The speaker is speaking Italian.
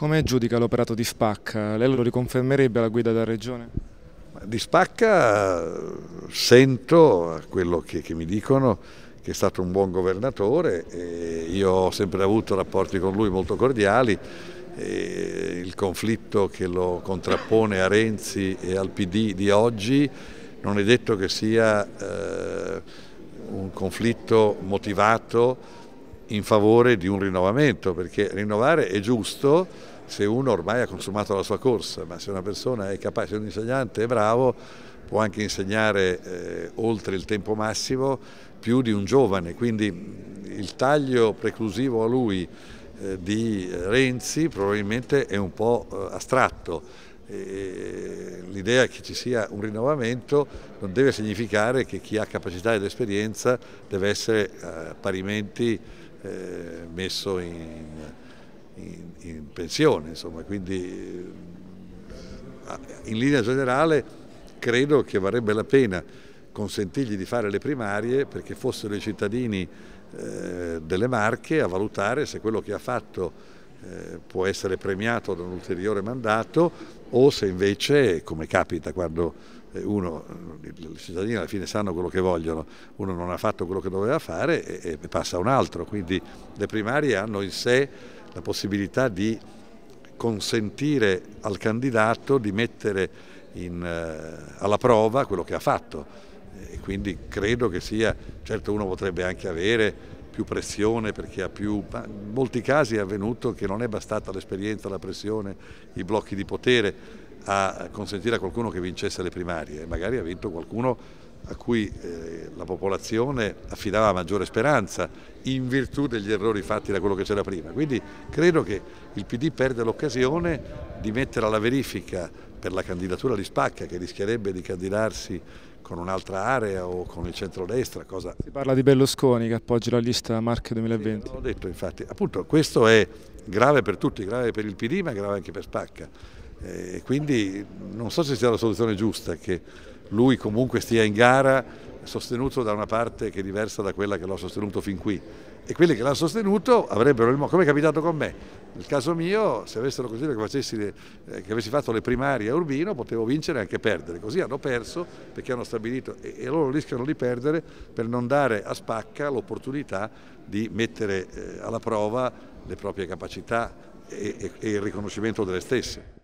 Come giudica l'operato di Spacca? Lei lo riconfermerebbe alla guida della Regione? Di Spacca eh, sento quello che, che mi dicono che è stato un buon governatore, io ho sempre avuto rapporti con lui molto cordiali, il conflitto che lo contrappone a Renzi e al PD di oggi non è detto che sia eh, un conflitto motivato in favore di un rinnovamento, perché rinnovare è giusto se uno ormai ha consumato la sua corsa, ma se una persona è capace, se un insegnante è bravo, può anche insegnare eh, oltre il tempo massimo più di un giovane, quindi il taglio preclusivo a lui eh, di Renzi probabilmente è un po' eh, astratto. Eh, l'idea che ci sia un rinnovamento non deve significare che chi ha capacità ed esperienza deve essere eh, parimenti eh, messo in, in, in pensione, insomma, quindi eh, in linea generale credo che varrebbe la pena consentirgli di fare le primarie perché fossero i cittadini eh, delle Marche a valutare se quello che ha fatto eh, può essere premiato da un ulteriore mandato o se invece, come capita quando eh, uno, eh, i cittadini alla fine sanno quello che vogliono, uno non ha fatto quello che doveva fare e, passa a un altro, quindi le primarie hanno in sé la possibilità di consentire al candidato di mettere in, alla prova quello che ha fatto e quindi credo che sia, certo uno potrebbe anche avere più pressione, perché ha più... Ma in molti casi è avvenuto che non è bastata l'esperienza, la pressione, i blocchi di potere a consentire a qualcuno che vincesse le primarie, magari ha vinto qualcuno a cui eh, la popolazione affidava maggiore speranza in virtù degli errori fatti da quello che c'era prima. Quindi credo che il PD perda l'occasione di mettere alla verifica per la candidatura di Spacca che rischierebbe di candidarsi con un'altra area o con il centrodestra. Cosa... Si parla di Berlusconi che appoggia la lista Marche 2020. Sì, l'ho detto infatti, appunto questo è grave per tutti, grave per il PD ma grave anche per Spacca. Eh, quindi non so se sia la soluzione giusta che lui comunque stia in gara sostenuto da una parte che è diversa da quella che l'ha sostenuto fin qui e quelli che l'hanno sostenuto avrebbero come è capitato con me, nel caso mio, se avessero considerato che, le, eh, che avessi fatto le primarie a Urbino, potevo vincere e anche perdere. Così hanno perso perché hanno stabilito e, e loro rischiano di perdere per non dare a Spacca l'opportunità di mettere eh, alla prova le proprie capacità e, e, e il riconoscimento delle stesse.